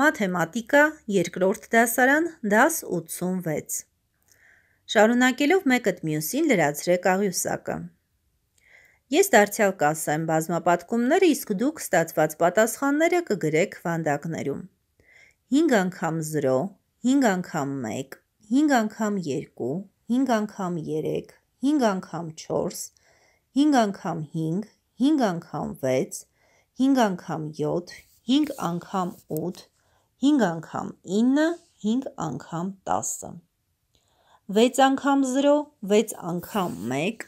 Մաթեմատիկա, երկրորդ դասարան, դաս 86։ Շարունակելով մեկըտ մյուսին լրացրեք աղյուսակը։ Ես դարձյալ կասեմ բազմապատկումները, իսկ դուք ստացված պատասխանները կգրեք վանդակներում։ 5 անգամ 0, 5 անգամ 1, 5 անգամ 2, 5 անգամ 3, 5 անգամ 4, 5 անգամ 5, 5 անգամ 6, 5 անգամ 7, 5 անգամ 8, 5 անգամ 9, 5 անգամ 10։ 6 անգամ 0, 6 անգամ 1,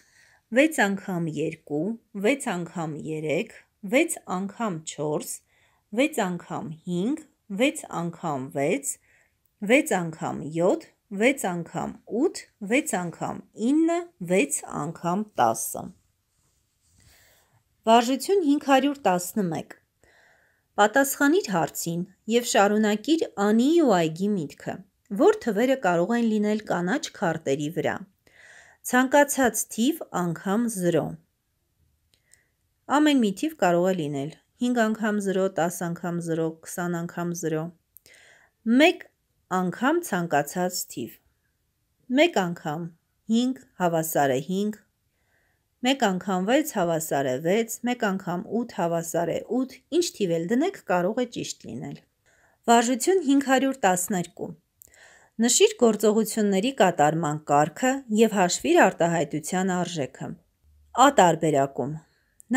6 անգամ 2, 6 անգամ 3, 6 անգամ 4, 6 անգամ 5, 6 անգամ 6, 6 անգամ 7, 6 անգամ 8, 6 անգամ 9, 6 անգամ 10։ Վարժություն 511 Պատասխանիր հարցին եւ շարունակիր անի ու այգի միտքը, որ թվերը կարող են լինել կանաչ քարտերի վրա։ Ցանկացած թիվ անգամ 0։ Ամեն մի թիվ կարող է լինել 5 անգամ 0, 10 անգամ 0, 20 անգամ 0։ 1 անգամ ցանկացած թիվ։ 1 անգամ 5 հավասար է 5, 1 անգամ 6 հավասար է 6, 1 անգամ 8 հավասար է 8, ինչ թիվել դնեք կարող է ճիշտ լինել։ Վարժություն 512 Նշիր գործողությունների կատարման կարգը և հաշվիր արտահայտության արժեքը։ Ա տարբերակում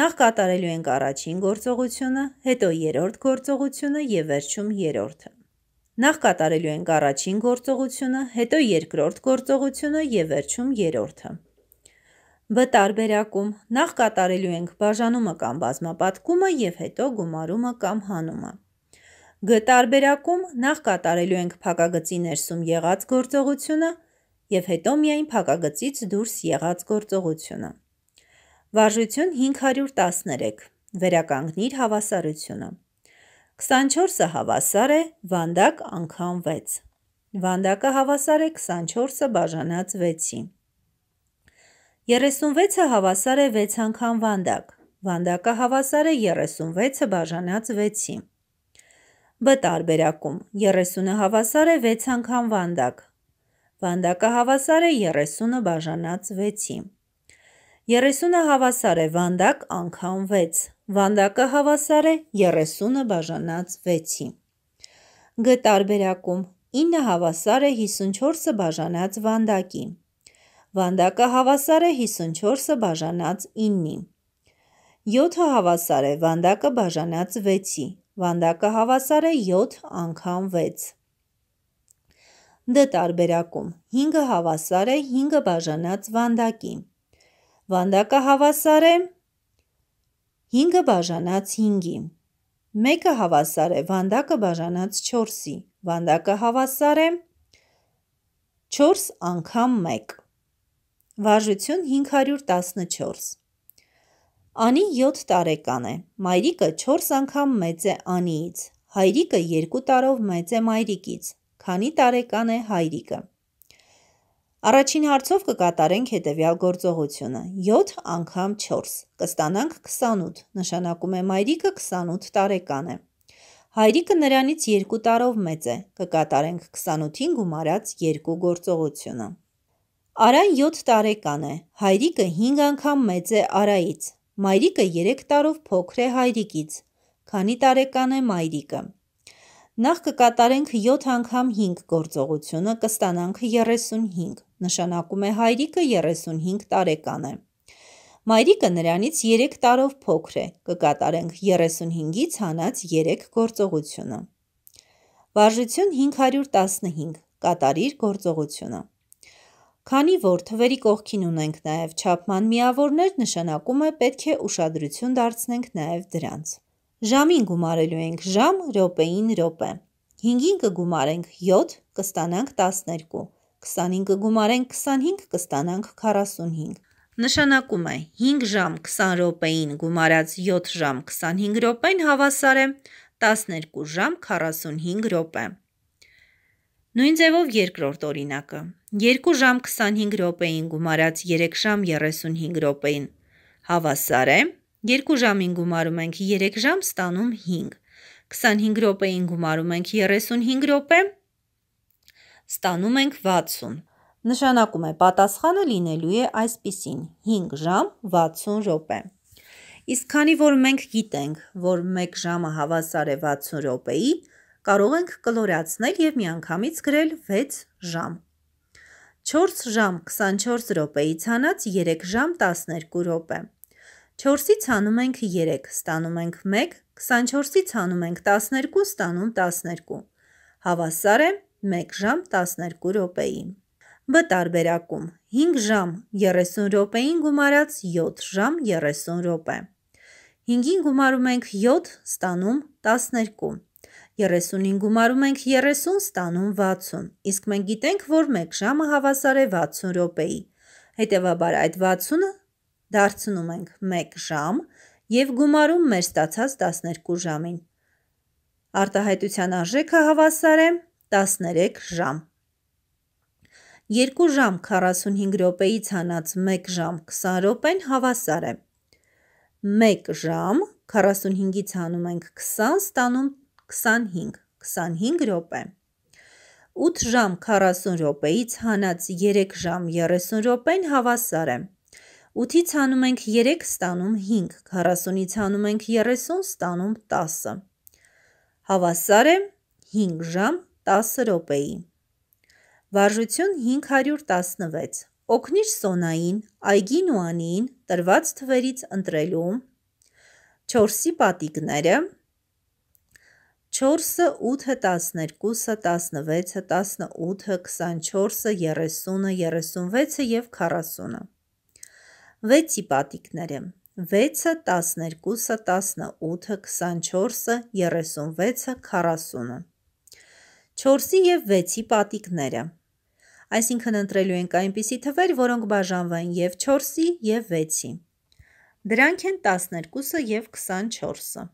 Նախ կատարելու ենք առաջին գործողությունը, հետո երորդ գործողությունը և վերջում երորդը։ Նախ կատարելու ենք առաջին գործողությունը, հետո երկրորդ գործողությունը և վերջում երորդը։ Վտարբերակում նախ կատարելու ենք բաժանումը կամ բազմապատկումը և հետո գումարումը կամ հանումը։ Գտարբերակում նախ կատարելու ենք փակագծի ներսում եղած գործողությունը և հետո միայն փակագծից դուրս եղած գործողությունը։ Վարժություն 513, վերականգնիր հավասարությունը։ 24-ը հավասար է, վանդակ անգամ 6։ Վանդակը հավասար է 24-ը բաժանած 6-ին։ 36-ը հավասար է 6 անգամ վանդակ, վանդակը հավասար է 36-ը բաժանած 6-ի։ Բ տարբերակում 30-ը հավասար է 6 անգամ վանդակ, վանդակը հավասար է 30-ը բաժանած 6-ի։ 30-ը հավասար է վանդակ անգամ 6, վանդակը հավասար է 30-ը բաժանած 6-ի։ Գ տարբերակում 9 հավասար է 54-ը բաժանած վանդակի։ Վանդակը հավասար է 54-ը բաժանած 9-ի։ 7-ը հավասար է վանդակը բաժանած 6-ի։ Վանդակը հավասար է 7 անգամ 6։ Դ դե տարբերակում 5-ը հավասար է 5-ը բաժանած վանդակի։ Վանդակը հավասար է 5-ը բաժանած 5-ի։ 1-ը հավասար է վանդակը բաժանած 4-ի։ Վանդակը հավասար է 4 անգամ 1։ Վարժություն 514 Անի 7 տարեկան է։ Մայրիկը 4 անգամ մեծ է Անիից։ Հայրիկը 2 տարով մեծ է մայրիկից։ Քանի տարեկան է հայրիկը։ Առաջին հարցով կկատարենք հետևյալ գործողությունը. 7 անգամ 4, կստանանք 28, նշանակում է մայրիկը 28 տարեկան է։ Հայրիկը նրանից 2 տարով մեծ է, կկատարենք 28-ին գումարած 2 գործողությունը։ Արան 7 տարեկան է, հայրիկը 5 անգամ մեծ է Արայից, մայրիկը 3 տարով փոքր է հայրիկից, քանի տարեկան է մայրիկը։ Նախ կկատարենք 7 անգամ 5 գործողությունը, կստանանք 35, նշանակում է հայրիկը 35 տարեկան է։ Մայրիկը նրանից 3 տարով փոքր է, կկատարենք 35-ից հանած 3 գործողությունը։ Վարժություն 515, կատարիր գործողությունը։ Քանի որ թվերի կողքին ունենք նաև չափման միավորներ, նշանակում է պետք է ուշադրություն դարձնենք նաև դրանց։ Ժամին գումարելու ենք ժամ, րոպեին րոպե։ 5-ին կգումարենք 7, կստանանք 12։ 20-ին կգումարենք 25, կստանանք 45։ Նշանակում է 5 ժամ 20 րոպեին գումարած 7 ժամ 25 րոպեն հավասար է 12 ժամ 45 րոպե։ Նույն ձևով երկրորդ օրինակը։ 2 ժամ 25 րոպեին գումարած 3 ժամ 35 րոպեին հավասար է 2 ժամին գումարում ենք 3 ժամ, ստանում 5։ 25 րոպեին գումարում ենք 35 րոպե, ստանում ենք 60։ Նշանակում է պատասխանը լինելու է այսպիսին՝ 5 ժամ 60 րոպե։ Իսկ քանի որ մենք գիտենք, որ 1 ժամը հավասար է 60 րոպեի, կարող ենք կլորացնել և միանգամից գրել 6 ժամ։ 4 ժամ 24 րոպեից հանած 3 ժամ 12 րոպե։ 4-ից հանում ենք 3, ստանում ենք 1, 24-ից հանում ենք 12, ստանում 12։ Հավասար է 1 ժամ 12 րոպեի։ Բ տարբերակում 5 ժամ 30 րոպեին գումարած 7 ժամ 30 րոպե։ 5-ին գումարում ենք 7, ստանում 12։ 35-ին գումարում ենք 30, ստանում 60, իսկ մենք գիտենք, որ 1 ժամը հավասար է 60 րոպեի։ Հետևաբար այդ 60-ը դարձնում ենք 1 ժամ եւ գումարում մեր ստացած 12 ժամին։ Արտահայտության արժեքը հավասար է 13 ժամ։ 2 ժամ 45 րոպեից հանած 1 ժամ 20 րոպեն հավասար է 1 ժամ 45-ից հանում ենք 20, ստանում 25, 25 րոպե։ 8 ժամ 40 րոպեից հանած 3 ժամ 30 րոպեն հավասար է։ 8-ից հանում ենք 3, ստանում 5, 40-ից հանում ենք 30, ստանում 10։ Հավասար է 5 ժամ 10 րոպեի։ Վարժություն 516։ Օգնիր Սոնային, Այգին ու Անիին տրված թվերից ընտրելու 4-ի պատիկները 1 4-ը, 8-ը, 12-ը, 16-ը, 18-ը, 24-ը, 30-ը, 36-ը և 40-ը։ 6-ի պատիկները 6-ը, 12-ը, 18-ը, 24-ը, 36-ը, 40-ը։ 4-ի և 6-ի պատիկները Այսինքն ընտրելու ենք այնպիսի թվեր, որոնք բաժանվային և 4-ի և 6-ի։ Դրանք են 12-ը և 24-ը։